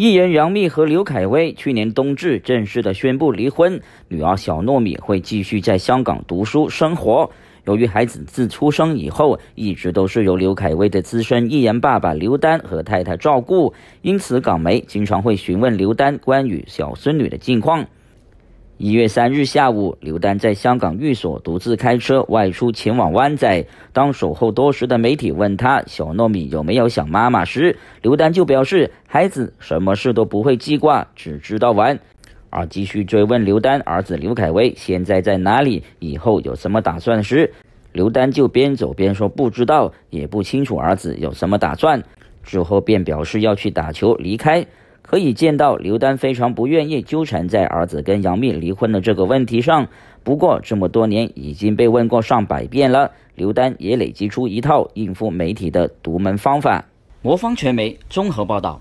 艺人杨幂和刘恺威去年冬至正式的宣布离婚，女儿小糯米会继续在香港读书生活。由于孩子自出生以后一直都是由刘恺威的资深艺人爸爸刘丹和太太照顾，因此港媒经常会询问刘丹关于小孙女的近况。一月三日下午，刘丹在香港寓所独自开车外出前往湾仔。当守候多时的媒体问他：“小糯米有没有想妈妈？”时，刘丹就表示：“孩子什么事都不会记挂，只知道玩。”而继续追问刘丹儿子刘恺威现在在哪里，以后有什么打算时，刘丹就边走边说：“不知道，也不清楚儿子有什么打算。”之后便表示要去打球，离开。可以见到刘丹非常不愿意纠缠在儿子跟杨幂离婚的这个问题上，不过这么多年已经被问过上百遍了，刘丹也累积出一套应付媒体的独门方法。魔方传媒综合报道。